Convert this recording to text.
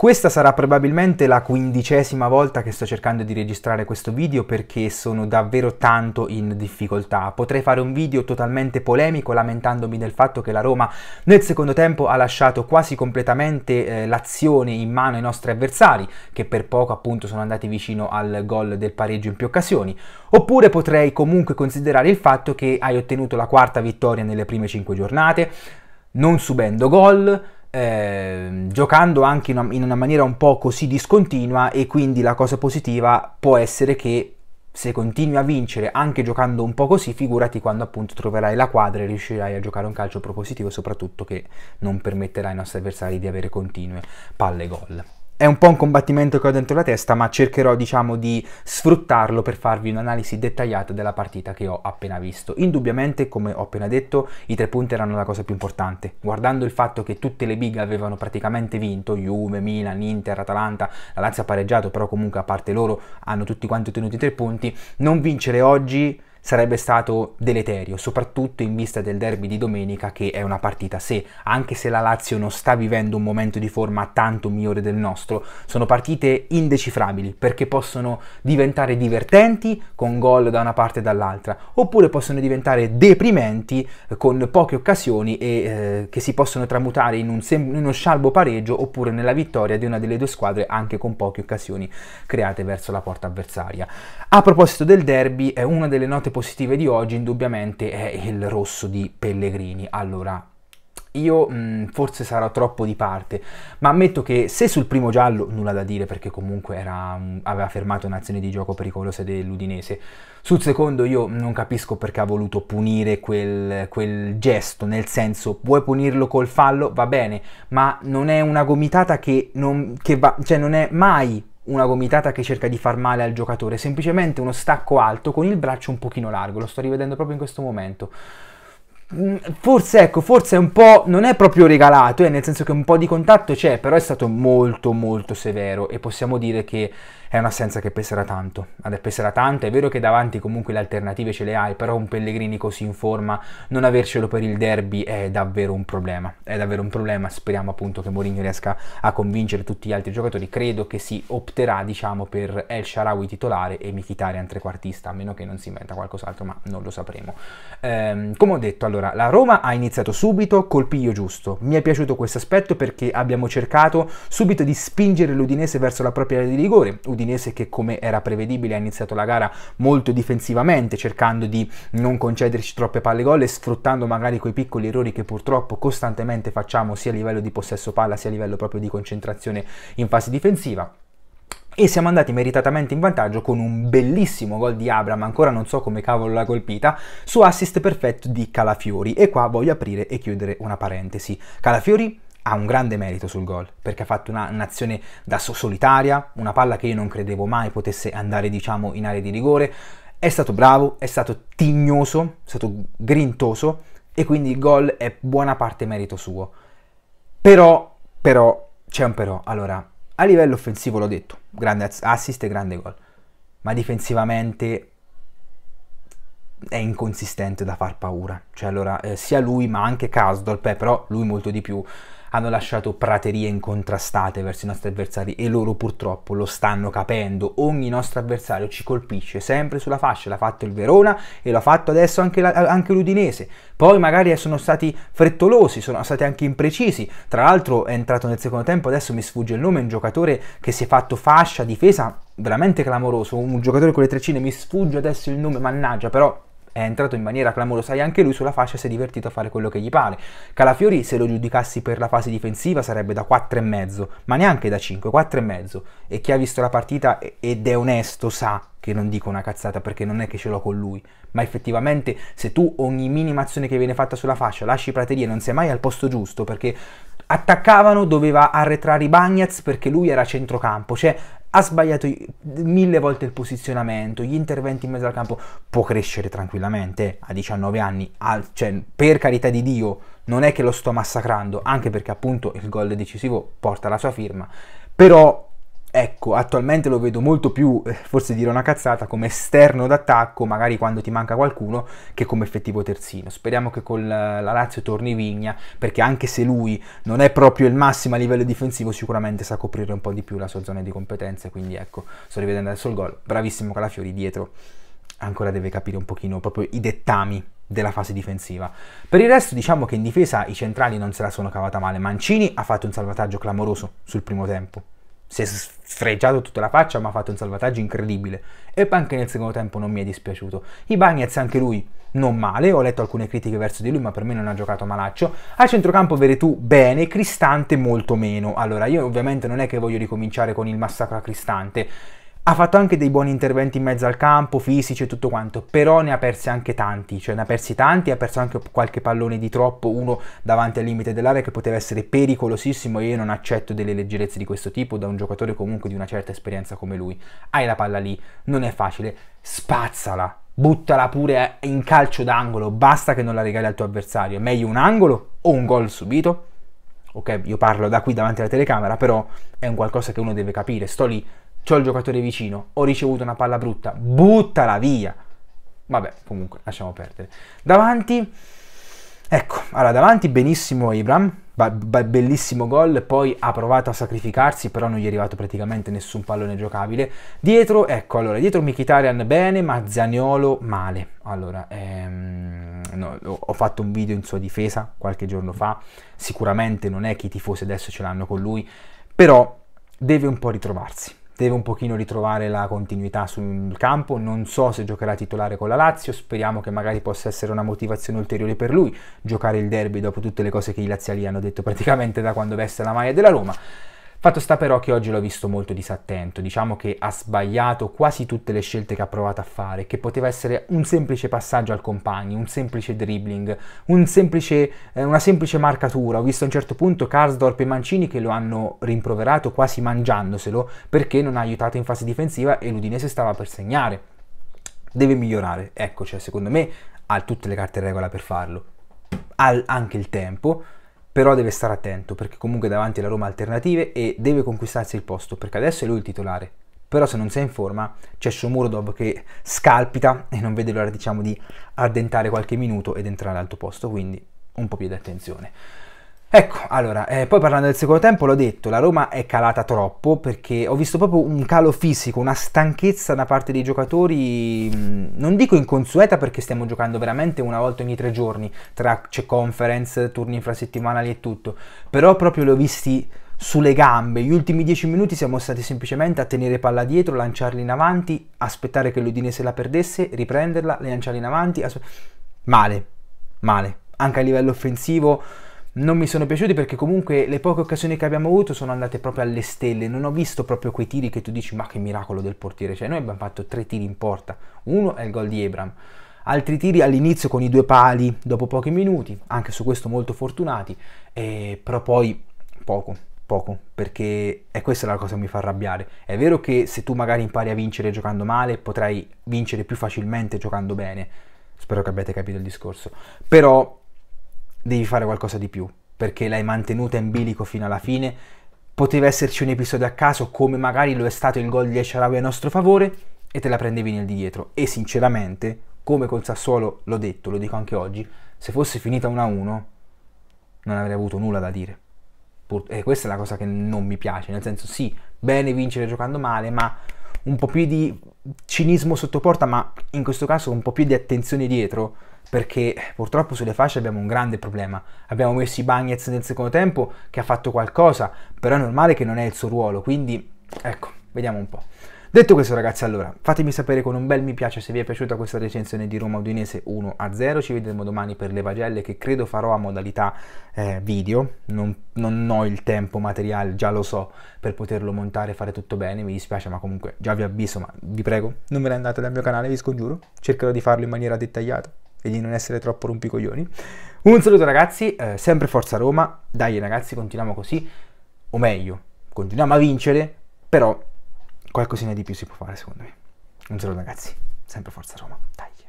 Questa sarà probabilmente la quindicesima volta che sto cercando di registrare questo video perché sono davvero tanto in difficoltà. Potrei fare un video totalmente polemico lamentandomi del fatto che la Roma nel secondo tempo ha lasciato quasi completamente eh, l'azione in mano ai nostri avversari che per poco appunto sono andati vicino al gol del pareggio in più occasioni. Oppure potrei comunque considerare il fatto che hai ottenuto la quarta vittoria nelle prime cinque giornate, non subendo gol, Ehm, giocando anche in una, in una maniera un po' così discontinua e quindi la cosa positiva può essere che se continui a vincere anche giocando un po' così, figurati quando appunto troverai la quadra e riuscirai a giocare un calcio propositivo, soprattutto che non permetterà ai nostri avversari di avere continue palle gol. È un po' un combattimento che ho dentro la testa, ma cercherò diciamo di sfruttarlo per farvi un'analisi dettagliata della partita che ho appena visto. Indubbiamente, come ho appena detto, i tre punti erano la cosa più importante. Guardando il fatto che tutte le big avevano praticamente vinto, Juve, Milan, Inter, Atalanta, la Lazio ha pareggiato, però comunque a parte loro hanno tutti quanti ottenuto i tre punti, non vincere oggi sarebbe stato deleterio, soprattutto in vista del derby di domenica che è una partita a sé, anche se la Lazio non sta vivendo un momento di forma tanto migliore del nostro, sono partite indecifrabili perché possono diventare divertenti con gol da una parte e dall'altra, oppure possono diventare deprimenti eh, con poche occasioni e eh, che si possono tramutare in, un sem- in uno scialbo pareggio oppure nella vittoria di una delle due squadre anche con poche occasioni create verso la porta avversaria. A proposito del derby, è una delle note note positive di oggi indubbiamente è il rosso di Pellegrini. Allora, io mh, mm, forse sarò troppo di parte, ma ammetto che se sul primo giallo nulla da dire perché comunque era, mh, aveva fermato un'azione di gioco pericolosa dell'Udinese, sul secondo io non capisco perché ha voluto punire quel, quel gesto, nel senso vuoi punirlo col fallo, va bene, ma non è una gomitata che non, che va, cioè non è mai una gomitata che cerca di far male al giocatore, semplicemente uno stacco alto con il braccio un pochino largo, lo sto rivedendo proprio in questo momento. Mm, forse ecco, forse è un po' non è proprio regalato, eh, nel senso che un po' di contatto c'è, però è stato molto molto severo e possiamo dire che è un'assenza che peserà tanto. Ad peserà tanto, è vero che davanti comunque le alternative ce le hai, però un Pellegrini così in forma, non avercelo per il derby è davvero un problema. È davvero un problema, speriamo appunto che Mourinho riesca a convincere tutti gli altri giocatori. Credo che si opterà, diciamo, per El Sharawi titolare e Mkhitaryan trequartista, a meno che non si inventa qualcos'altro, ma non lo sapremo. Ehm, come ho detto, allora allora, la Roma ha iniziato subito col piglio giusto. Mi è piaciuto questo aspetto perché abbiamo cercato subito di spingere l'Udinese verso la propria area di rigore. Udinese che come era prevedibile ha iniziato la gara molto difensivamente, cercando di non concederci troppe palle gol e sfruttando magari quei piccoli errori che purtroppo costantemente facciamo sia a livello di possesso palla sia a livello proprio di concentrazione in fase difensiva e siamo andati meritatamente in vantaggio con un bellissimo gol di Abram, ancora non so come cavolo l'ha colpita, su assist perfetto di Calafiori e qua voglio aprire e chiudere una parentesi. Calafiori ha un grande merito sul gol perché ha fatto un'azione un da solitaria, una palla che io non credevo mai potesse andare diciamo in area di rigore, è stato bravo, è stato tignoso, è stato grintoso e quindi il gol è buona parte merito suo. Però, però, c'è un però, allora a livello offensivo l'ho detto, grande assist e grande gol, ma difensivamente è inconsistente da far paura. Cioè allora eh, sia lui ma anche Casdorp, eh, però lui molto di più hanno lasciato praterie incontrastate verso i nostri avversari e loro purtroppo lo stanno capendo. Ogni nostro avversario ci colpisce sempre sulla fascia, l'ha fatto il Verona e l'ha fatto adesso anche, la, anche l'Udinese. Poi magari eh, sono stati frettolosi, sono stati anche imprecisi. Tra l'altro è entrato nel secondo tempo, adesso mi sfugge il nome, un giocatore che si è fatto fascia, difesa, veramente clamoroso, un giocatore con le treccine, mi sfugge adesso il nome, mannaggia, però è entrato in maniera clamorosa e anche lui sulla fascia si è divertito a fare quello che gli pare. Calafiori se lo giudicassi per la fase difensiva sarebbe da 4,5, ma neanche da 5, 4,5. E chi ha visto la partita ed è onesto sa che non dico una cazzata perché non è che ce l'ho con lui, ma effettivamente se tu ogni minima azione che viene fatta sulla fascia lasci praterie non sei mai al posto giusto perché attaccavano, doveva arretrare i Bagnets perché lui era centrocampo, cioè ha sbagliato mille volte il posizionamento, gli interventi in mezzo al campo, può crescere tranquillamente a 19 anni, al, cioè, per carità di Dio, non è che lo sto massacrando, anche perché appunto il gol decisivo porta la sua firma, però Ecco, attualmente lo vedo molto più, eh, forse dire una cazzata, come esterno d'attacco, magari quando ti manca qualcuno, che come effettivo terzino. Speriamo che con eh, la Lazio torni Vigna, perché anche se lui non è proprio il massimo a livello difensivo, sicuramente sa coprire un po' di più la sua zona di competenze. Quindi ecco, sto rivedendo adesso il gol. Bravissimo Calafiori dietro, ancora deve capire un pochino proprio i dettami della fase difensiva. Per il resto diciamo che in difesa i centrali non se la sono cavata male. Mancini ha fatto un salvataggio clamoroso sul primo tempo si è sfregiato tutta la faccia ma ha fatto un salvataggio incredibile e anche nel secondo tempo non mi è dispiaciuto Ibagnez anche lui non male, ho letto alcune critiche verso di lui ma per me non ha giocato malaccio a centrocampo Veretù bene, Cristante molto meno allora io ovviamente non è che voglio ricominciare con il massacro a Cristante ha fatto anche dei buoni interventi in mezzo al campo, fisici e tutto quanto, però ne ha persi anche tanti, cioè ne ha persi tanti, ha perso anche qualche pallone di troppo, uno davanti al limite dell'area che poteva essere pericolosissimo e io non accetto delle leggerezze di questo tipo da un giocatore comunque di una certa esperienza come lui. Hai la palla lì, non è facile, spazzala, buttala pure eh, in calcio d'angolo, basta che non la regali al tuo avversario, è meglio un angolo o un gol subito. Ok, io parlo da qui davanti alla telecamera, però è un qualcosa che uno deve capire, sto lì c'ho il giocatore vicino, ho ricevuto una palla brutta, buttala via. Vabbè, comunque, lasciamo perdere. Davanti, ecco, allora davanti benissimo Ibram, bellissimo gol, poi ha provato a sacrificarsi, però non gli è arrivato praticamente nessun pallone giocabile. Dietro, ecco, allora, dietro Mkhitaryan bene, ma Zaniolo male. Allora, ehm, no, ho fatto un video in sua difesa qualche giorno fa, sicuramente non è che i tifosi adesso ce l'hanno con lui, però deve un po' ritrovarsi deve un pochino ritrovare la continuità sul campo, non so se giocherà titolare con la Lazio, speriamo che magari possa essere una motivazione ulteriore per lui giocare il derby dopo tutte le cose che i laziali hanno detto praticamente da quando veste la maglia della Roma. Fatto sta però che oggi l'ho visto molto disattento, diciamo che ha sbagliato quasi tutte le scelte che ha provato a fare, che poteva essere un semplice passaggio al compagno, un semplice dribbling, un semplice, eh, una semplice marcatura. Ho visto a un certo punto Karsdorp e Mancini che lo hanno rimproverato quasi mangiandoselo perché non ha aiutato in fase difensiva e l'Udinese stava per segnare. Deve migliorare, ecco, cioè secondo me ha tutte le carte in regola per farlo. Ha anche il tempo, però deve stare attento perché comunque davanti alla Roma alternative e deve conquistarsi il posto perché adesso è lui il titolare. Però se non sei in forma c'è Shomurodov che scalpita e non vede l'ora diciamo di addentare qualche minuto ed entrare all'alto posto, quindi un po' più di attenzione. Ecco, allora, eh, poi parlando del secondo tempo, l'ho detto, la Roma è calata troppo perché ho visto proprio un calo fisico, una stanchezza da parte dei giocatori, mm, non dico inconsueta perché stiamo giocando veramente una volta ogni tre giorni, tra c'è conference, turni infrasettimanali e tutto, però proprio l'ho visti sulle gambe. Gli ultimi dieci minuti siamo stati semplicemente a tenere palla dietro, lanciarli in avanti, aspettare che l'Udinese la perdesse, riprenderla, lanciarli in avanti. Aspe- male, male. Anche a livello offensivo non mi sono piaciuti perché comunque le poche occasioni che abbiamo avuto sono andate proprio alle stelle, non ho visto proprio quei tiri che tu dici ma che miracolo del portiere, cioè noi abbiamo fatto tre tiri in porta, uno è il gol di Ebram, altri tiri all'inizio con i due pali dopo pochi minuti, anche su questo molto fortunati, eh, però poi poco, poco, perché è questa la cosa che mi fa arrabbiare, è vero che se tu magari impari a vincere giocando male potrai vincere più facilmente giocando bene, spero che abbiate capito il discorso, però devi fare qualcosa di più, perché l'hai mantenuta in bilico fino alla fine. Poteva esserci un episodio a caso, come magari lo è stato il gol di Esharawi a nostro favore, e te la prendevi nel di dietro. E sinceramente, come col Sassuolo l'ho detto, lo dico anche oggi, se fosse finita 1-1 non avrei avuto nulla da dire. E questa è la cosa che non mi piace, nel senso sì, bene vincere giocando male, ma un po' più di cinismo sottoporta, ma in questo caso un po' più di attenzione dietro, perché purtroppo sulle fasce abbiamo un grande problema. Abbiamo messo i Bagnets nel secondo tempo, che ha fatto qualcosa, però è normale che non è il suo ruolo, quindi ecco, vediamo un po'. Detto questo ragazzi, allora, fatemi sapere con un bel mi piace se vi è piaciuta questa recensione di Roma Udinese 1-0, ci vedremo domani per le vagelle che credo farò a modalità eh, video, non, non ho il tempo materiale, già lo so, per poterlo montare e fare tutto bene, mi dispiace ma comunque già vi avviso, ma vi prego, non ve ne andate dal mio canale, vi scongiuro, cercherò di farlo in maniera dettagliata e di non essere troppo rompicoglioni. Un saluto ragazzi, eh, sempre Forza Roma, dai ragazzi continuiamo così, o meglio, continuiamo a vincere, però qualcosina di più si può fare secondo me. Un saluto ragazzi, sempre forza Roma, dai.